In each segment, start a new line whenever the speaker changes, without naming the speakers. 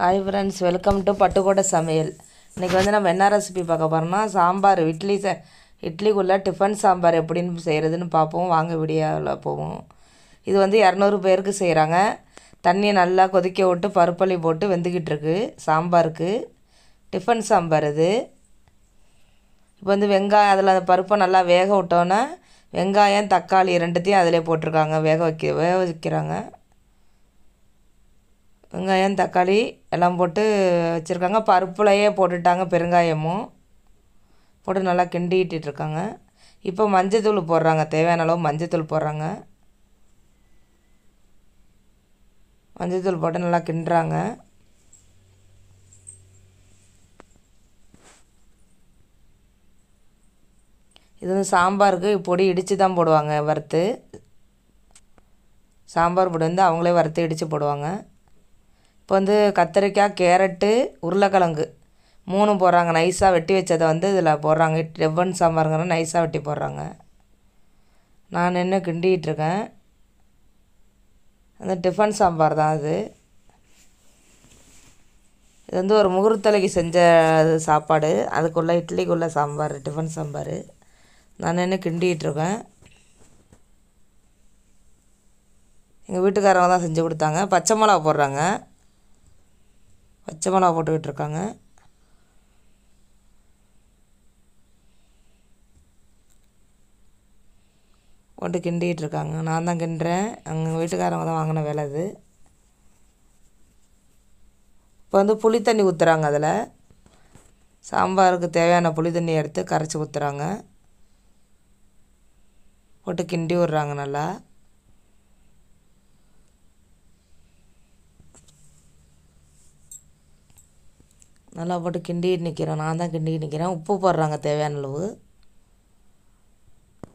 hi friends welcome to Pattukkottai சமையல் இன்றைக்கி வந்து நம்ம என்ன ரெசிபி பார்க்க போகிறோம்னா சாம்பார் இட்லி ச இட்லிக்குள்ளே டிஃபன் சாம்பார் எப்படின்னு செய்கிறதுன்னு பார்ப்போம் வாங்க விடியாவில் போவோம் இது வந்து இரநூறு பேருக்கு செய்கிறாங்க தண்ணியை நல்லா கொதிக்க விட்டு பருப்பள்ளி போட்டு வெந்துக்கிட்டு இருக்கு சாம்பாருக்கு டிஃபன் சாம்பார் இது இப்போ வந்து வெங்காயம் அதில் அந்த பருப்பை நல்லா வேக விட்டோன்னே வெங்காயம் தக்காளி ரெண்டுத்தையும் அதிலே போட்டிருக்காங்க வேக வைக்க வேக வைக்கிறாங்க வெங்காயம் தக்காளி எல்லாம் போட்டு வச்சுருக்காங்க பருப்புலையே போட்டுட்டாங்க பெருங்காயமும் போட்டு நல்லா கிண்டிக்கிட்டு இருக்காங்க இப்போ மஞ்சத்தூள் போடுறாங்க தேவையான அளவு மஞ்சத்தூள் போடுறாங்க மஞ்சத்தூள் போட்டு நல்லா கிண்டுறாங்க இது வந்து சாம்பாருக்கு பொடி இடித்து தான் போடுவாங்க வறுத்து சாம்பார் பொடி வந்து அவங்களே வறுத்து இடித்து போடுவாங்க இப்போ வந்து கத்திரிக்காய் கேரட்டு உருளைக்கிழங்கு மூணு போடுறாங்க நைஸாக வெட்டி வச்சதை வந்து இதில் போடுறாங்க ரெவ்வன் சாம்பாருங்கிற நைஸாக வெட்டி போடுறாங்க நான் என்ன கிண்டிகிட்ருக்கேன் அந்த டிஃபன் சாம்பார் தான் அது இது வந்து ஒரு முகூர்த்தலைக்கு செஞ்ச சாப்பாடு அதுக்குள்ளே இட்லிக்குள்ளே சாம்பார் டிஃபன் சாம்பார் நான் என்ன கிண்டிகிட்ருக்கேன் எங்கள் வீட்டுக்காரவங்க தான் செஞ்சு கொடுத்தாங்க பச்சை மிளகா போடுறாங்க பச்சை மிளகா போட்டுக்கிட்டு இருக்காங்க போட்டு கிண்டிகிட்டு இருக்காங்க நான் தான் கிண்டுறேன் எங்கள் வீட்டுக்காரங்க தான் வாங்கின வேலை அது இப்போ வந்து புளி தண்ணி ஊற்றுறாங்க அதில் சாம்பாருக்கு தேவையான புளி தண்ணி எடுத்து கரைச்சி ஊற்றுறாங்க போட்டு கிண்டி விட்றாங்க நல்லா நல்லா போட்டு கிண்டிட்டு நிற்கிறேன் நான் தான் கிண்டிட்டு நிற்கிறேன் உப்பு போடுறாங்க தேவையான அளவு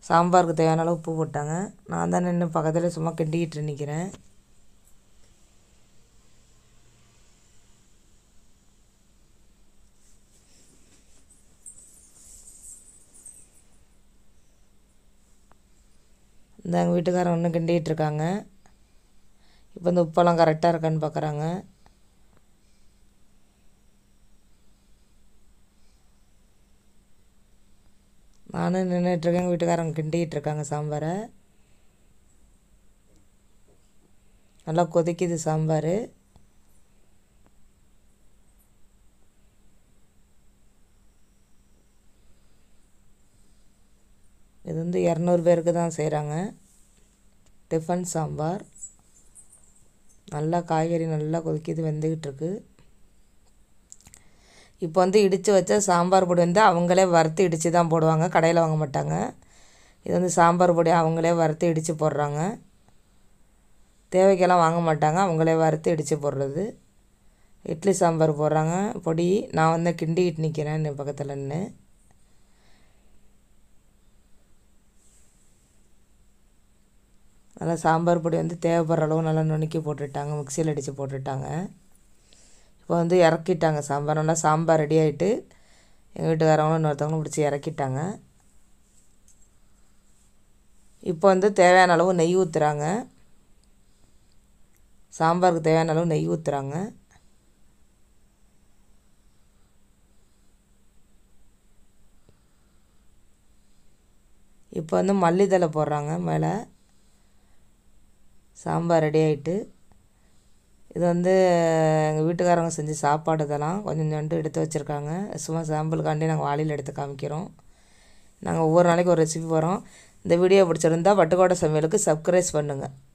சாம்பாருக்கு தேவையான அளவு உப்பு போட்டாங்க நான் தான் நின்று பக்கத்தில் சும்மா கிண்டிக்கிட்டு நிற்கிறேன் இந்த எங்கள் வீட்டுக்காரன் ஒன்று கிண்டிகிட்டு இருக்காங்க இப்போ இந்த உப்பெல்லாம் கரெக்டாக இருக்கான்னு பார்க்குறாங்க நானும் நின்றுட்டுருக்கேன் எங்கள் வீட்டுக்காரங்க கிண்டிகிட்டு இருக்காங்க சாம்பாரை நல்லா கொதிக்குது சாம்பார் இது வந்து இரநூறு பேருக்கு தான் செய்கிறாங்க டிஃபன் சாம்பார் நல்லா காய்கறி நல்லா கொதிக்கிது வெந்துக்கிட்டு இருக்குது இப்போ வந்து இடித்து வச்ச சாம்பார் பொடி வந்து அவங்களே வறுத்து இடித்து தான் போடுவாங்க கடையில் வாங்க மாட்டாங்க இது வந்து சாம்பார் பொடி அவங்களே வறுத்து இடித்து போடுறாங்க தேவைக்கெல்லாம் வாங்க மாட்டாங்க அவங்களே வறுத்து இடித்து போடுறது இட்லி சாம்பார் போடுறாங்க பொடி நான் வந்து கிண்டிக்கிட்டு நிற்கிறேன் பக்கத்தில் நின்று நல்லா சாம்பார் பொடி வந்து தேவைப்படுற அளவு நல்லா நுணுக்கி போட்டுட்டாங்க மிக்சியில் அடித்து போட்டுட்டாங்க இப்போ வந்து இறக்கிட்டாங்க சாம்பார் நல்லா சாம்பார் ரெடி ஆகிட்டு எங்கள் வீட்டுக்காரவங்களும் இன்னொருத்தவங்களும் பிடிச்சி இறக்கிட்டாங்க இப்போ வந்து தேவையான அளவு நெய் ஊற்றுறாங்க சாம்பாருக்கு தேவையான அளவு நெய் ஊற்றுறாங்க இப்போ வந்து மல்லித்தலை போடுறாங்க மேலே சாம்பார் ரெடி ஆகிட்டு இது வந்து எங்கள் வீட்டுக்காரங்க செஞ்ச சாப்பாடு இதெல்லாம் கொஞ்சம் கொஞ்சோண்டு எடுத்து வச்சுருக்காங்க சும்மா சாம்பிளுக்காண்டி நாங்கள் வாளியில் எடுத்து காமிக்கிறோம் நாங்கள் ஒவ்வொரு நாளைக்கு ஒரு ரெசிபி வரோம் இந்த வீடியோ பிடிச்சிருந்தால் வட்டுக்கோட்டை சமையலுக்கு சப்ஸ்கிரைஸ் பண்ணுங்கள்